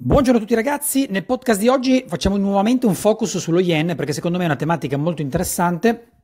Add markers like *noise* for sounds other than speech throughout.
Buongiorno a tutti ragazzi, nel podcast di oggi facciamo nuovamente un focus sullo yen perché secondo me è una tematica molto interessante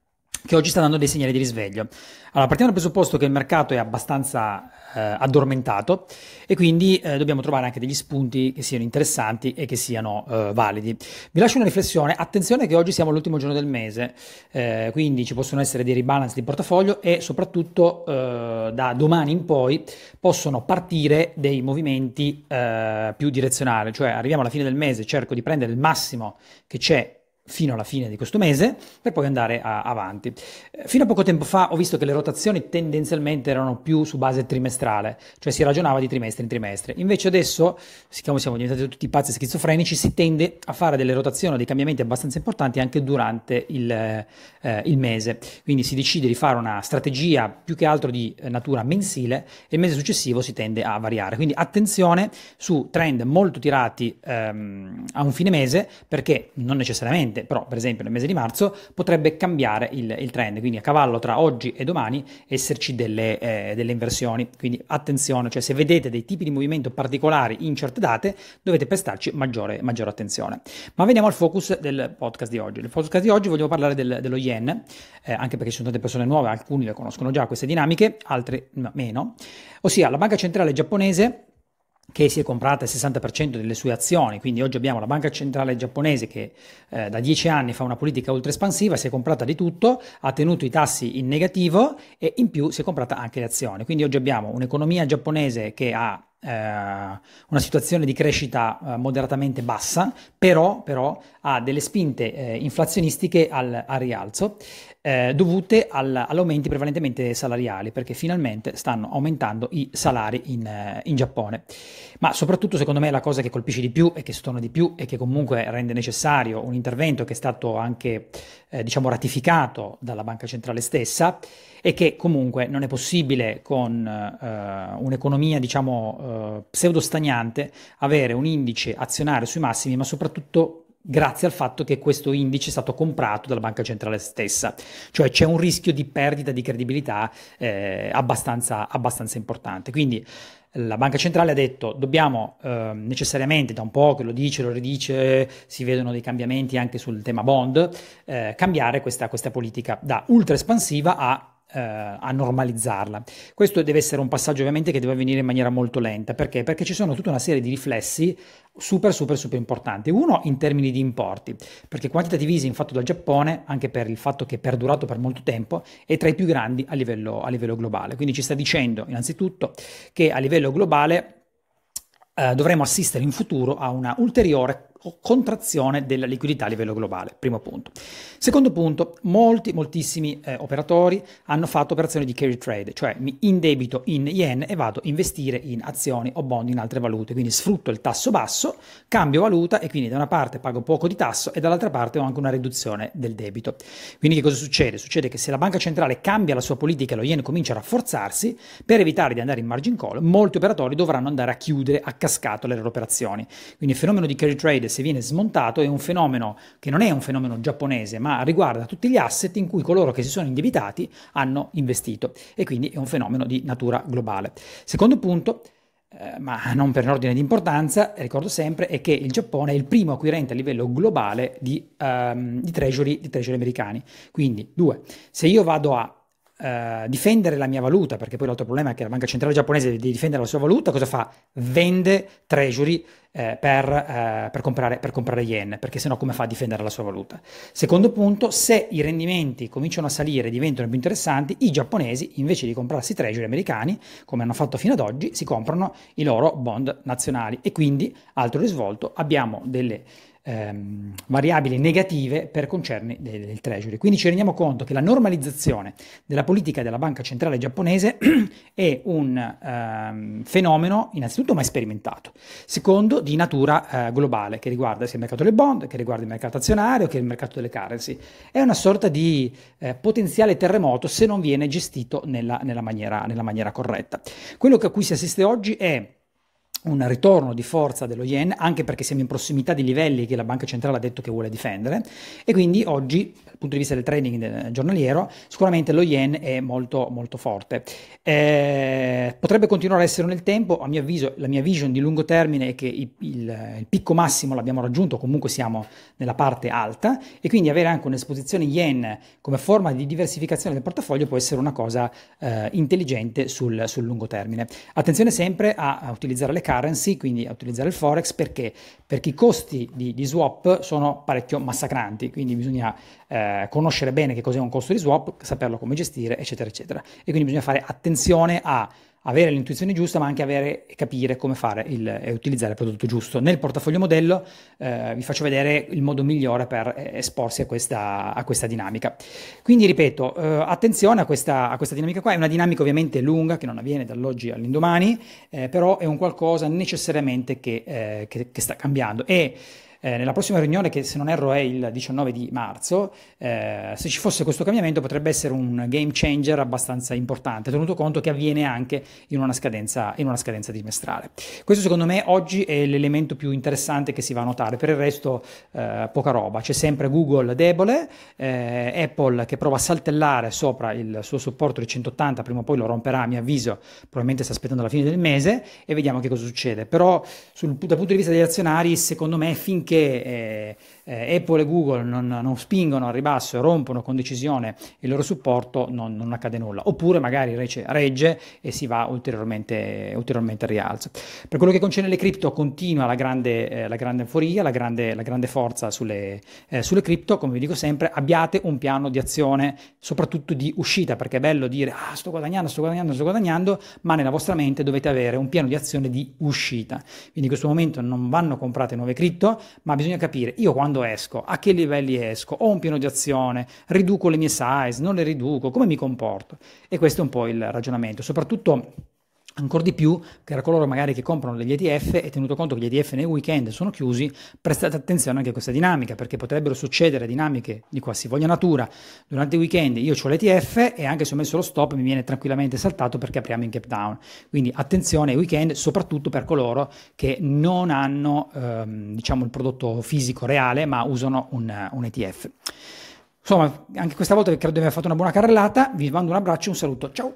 che oggi sta dando dei segnali di risveglio. Allora, partiamo dal presupposto che il mercato è abbastanza eh, addormentato e quindi eh, dobbiamo trovare anche degli spunti che siano interessanti e che siano eh, validi. Vi lascio una riflessione, attenzione che oggi siamo all'ultimo giorno del mese, eh, quindi ci possono essere dei rebalance di portafoglio e soprattutto eh, da domani in poi possono partire dei movimenti eh, più direzionali, cioè arriviamo alla fine del mese, cerco di prendere il massimo che c'è fino alla fine di questo mese per poi andare a, avanti. Eh, fino a poco tempo fa ho visto che le rotazioni tendenzialmente erano più su base trimestrale, cioè si ragionava di trimestre in trimestre. Invece adesso, siccome siamo diventati tutti pazzi e schizofrenici, si tende a fare delle rotazioni o dei cambiamenti abbastanza importanti anche durante il, eh, eh, il, mese. Quindi si decide di fare una strategia più che altro di eh, natura mensile e il mese successivo si tende a variare. Quindi attenzione su trend molto tirati ehm, a un fine mese perché non necessariamente ovviamente però per esempio nel mese di marzo potrebbe cambiare il, il trend, quindi a cavallo tra oggi e domani esserci delle, eh, delle, inversioni, quindi attenzione, cioè se vedete dei tipi di movimento particolari in certe date dovete prestarci maggiore, maggiore attenzione. Ma veniamo al focus del podcast di oggi, nel podcast di oggi voglio parlare del, dello yen, eh, anche perché ci sono tante persone nuove, alcuni le conoscono già queste dinamiche, altri meno, ossia la banca centrale giapponese che si è comprata il 60% delle sue azioni, quindi oggi abbiamo la banca centrale giapponese che eh, da dieci anni fa una politica ultra espansiva, si è comprata di tutto, ha tenuto i tassi in negativo e in più si è comprata anche le azioni. Quindi oggi abbiamo un'economia giapponese che ha eh, una situazione di crescita eh, moderatamente bassa, però, però ha delle spinte eh, inflazionistiche al, al rialzo eh, dovute al, all'aumenti prevalentemente salariali, perché finalmente stanno aumentando i salari in, eh, in, Giappone. Ma soprattutto, secondo me, la cosa che colpisce di più e che stona di più e che comunque rende necessario un intervento che è stato anche eh, diciamo ratificato dalla Banca Centrale stessa è che comunque non è possibile con un'economia diciamo eh, pseudo stagnante avere un indice azionario sui massimi, ma soprattutto grazie al fatto che questo indice è stato comprato dalla banca centrale stessa, cioè c'è un rischio di perdita di credibilità eh, abbastanza, abbastanza, importante. Quindi eh, la banca centrale ha detto dobbiamo eh, necessariamente, da un po' che lo dice, lo ridice, si vedono dei cambiamenti anche sul tema bond, eh, cambiare questa, questa politica da ultra espansiva a eh, a normalizzarla. Questo deve essere un passaggio ovviamente che deve avvenire in maniera molto lenta, perché? Perché ci sono tutta una serie di riflessi super super super importanti. Uno in termini di importi, perché quantitative easing fatto dal Giappone, anche per il fatto che è perdurato per molto tempo, è tra i più grandi a livello, a livello globale. Quindi ci sta dicendo innanzitutto che a livello globale eh, dovremo assistere in futuro a una ulteriore contrazione della liquidità a livello globale, primo punto. Secondo punto, molti, moltissimi eh, operatori hanno fatto operazioni di carry trade, cioè mi indebito in yen e vado a investire in azioni o bond in altre valute, quindi sfrutto il tasso basso, cambio valuta e quindi da una parte pago poco di tasso e dall'altra parte ho anche una riduzione del debito. Quindi che cosa succede? Succede che se la banca centrale cambia la sua politica e lo yen comincia a rafforzarsi, per evitare di andare in margin call, molti operatori dovranno andare a chiudere a cascato le loro operazioni. Quindi il fenomeno di carry trade se viene smontato è un fenomeno che non è un fenomeno giapponese, ma riguarda tutti gli asset in cui coloro che si sono indebitati hanno investito e quindi è un fenomeno di natura globale. Secondo punto, eh, ma non per ordine di importanza, ricordo sempre, è che il Giappone è il primo acquirente a livello globale di, ehm, di, treasury, di treasury americani. Quindi, due, se io vado a eh, difendere la mia valuta, perché poi l'altro problema è che la banca centrale giapponese deve difendere la sua valuta, cosa fa? Vende treasury eh, per, eh, per, comprare, per comprare yen, perché sennò come fa a difendere la sua valuta? Secondo punto, se i rendimenti cominciano a salire e diventano più interessanti, i giapponesi invece di comprarsi treasury americani, come hanno fatto fino ad oggi, si comprano i loro bond nazionali e quindi, altro risvolto, abbiamo delle ehm, variabili negative per concerni del, del Treasury. Quindi ci rendiamo conto che la normalizzazione della politica della banca centrale giapponese *clears throat* è un ehm, fenomeno innanzitutto mai sperimentato, secondo di natura eh, globale che riguarda sia il mercato delle bond, che riguarda il mercato azionario, che il mercato delle currency. È una sorta di eh, potenziale terremoto se non viene gestito nella, nella, maniera, nella maniera corretta. Quello a cui si assiste oggi è un ritorno di forza dello yen, anche perché siamo in prossimità di livelli che la banca centrale ha detto che vuole difendere e quindi oggi, dal punto di vista del trading giornaliero, sicuramente lo yen è molto, molto forte. Eh, potrebbe continuare a essere nel tempo, a mio avviso la mia vision di lungo termine è che il, il, il picco massimo l'abbiamo raggiunto, comunque siamo nella parte alta e quindi avere anche un'esposizione yen come forma di diversificazione del portafoglio può essere una cosa eh, intelligente sul, sul lungo termine. Attenzione sempre a, a utilizzare le carte currency, quindi a utilizzare il forex, perché? Perché i costi di, di swap sono parecchio massacranti, quindi bisogna eh, conoscere bene che cos'è un costo di swap, saperlo come gestire, eccetera, eccetera. E quindi bisogna fare attenzione a avere l'intuizione giusta, ma anche avere e capire come fare il, e utilizzare il prodotto giusto. Nel portafoglio modello eh, vi faccio vedere il modo migliore per eh, esporsi a questa, a questa dinamica. Quindi ripeto, eh, attenzione a questa, a questa, dinamica qua, è una dinamica ovviamente lunga che non avviene dall'oggi all'indomani, eh, però è un qualcosa necessariamente che, eh, che, che sta cambiando. E, eh, nella prossima riunione, che se non erro è il 19 di marzo, eh, se ci fosse questo cambiamento potrebbe essere un game changer abbastanza importante, tenuto conto che avviene anche in una scadenza, in una scadenza trimestrale. Questo secondo me oggi è l'elemento più interessante che si va a notare, per il resto eh, poca roba, c'è sempre Google debole, eh, Apple che prova a saltellare sopra il suo supporto di 180, prima o poi lo romperà a mio avviso, probabilmente sta aspettando la fine del mese e vediamo che cosa succede, però sul, dal punto di vista degli azionari secondo me finché che eh, eh, Apple e Google non, non, spingono al ribasso, e rompono con decisione il loro supporto, non, non accade nulla. Oppure magari invece regge e si va ulteriormente, ulteriormente, al rialzo. Per quello che concerne le cripto, continua la grande, eh, la grande euforia, la grande, la grande forza sulle, eh, sulle cripto. Come vi dico sempre, abbiate un piano di azione, soprattutto di uscita, perché è bello dire ah, sto guadagnando, sto guadagnando, sto guadagnando, ma nella vostra mente dovete avere un piano di azione di uscita. Quindi in questo momento non vanno comprate nuove cripto, ma bisogna capire io quando esco, a che livelli esco, ho un piano di azione, riduco le mie size, non le riduco, come mi comporto? E questo è un po' il ragionamento, soprattutto Ancora di più per coloro magari che comprano degli ETF e tenuto conto che gli ETF nei weekend sono chiusi, prestate attenzione anche a questa dinamica perché potrebbero succedere dinamiche di qualsivoglia natura. Durante i weekend io ho l'ETF e anche se ho messo lo stop mi viene tranquillamente saltato perché apriamo in cap down. Quindi attenzione ai weekend soprattutto per coloro che non hanno ehm, diciamo il prodotto fisico reale ma usano un, un ETF. Insomma, anche questa volta credo di aver fatto una buona carrellata, vi mando un abbraccio e un saluto, ciao!